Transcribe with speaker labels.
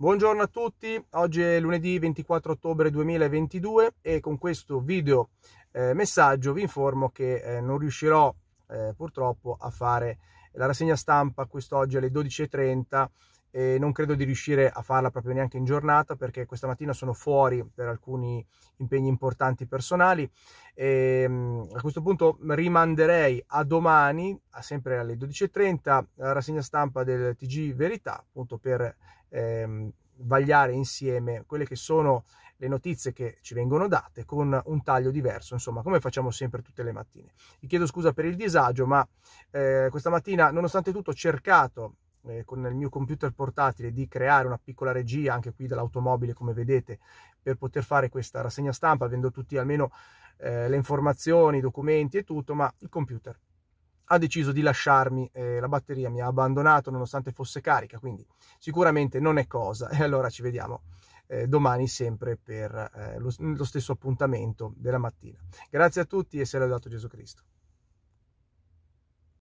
Speaker 1: Buongiorno a tutti, oggi è lunedì 24 ottobre 2022 e con questo video eh, messaggio vi informo che eh, non riuscirò eh, purtroppo a fare la rassegna stampa quest'oggi alle 12.30 e non credo di riuscire a farla proprio neanche in giornata perché questa mattina sono fuori per alcuni impegni importanti personali e ehm, a questo punto rimanderei a domani sempre alle 12.30 la rassegna stampa del TG Verità appunto per ehm, vagliare insieme quelle che sono le notizie che ci vengono date con un taglio diverso, insomma, come facciamo sempre tutte le mattine. Vi chiedo scusa per il disagio, ma eh, questa mattina, nonostante tutto, ho cercato eh, con il mio computer portatile di creare una piccola regia anche qui dall'automobile, come vedete, per poter fare questa rassegna stampa, avendo tutti almeno eh, le informazioni, i documenti e tutto, ma il computer ha deciso di lasciarmi, eh, la batteria mi ha abbandonato nonostante fosse carica, quindi sicuramente non è cosa. E allora ci vediamo eh, domani sempre per eh, lo, lo stesso appuntamento della mattina. Grazie a tutti e se dato Gesù Cristo.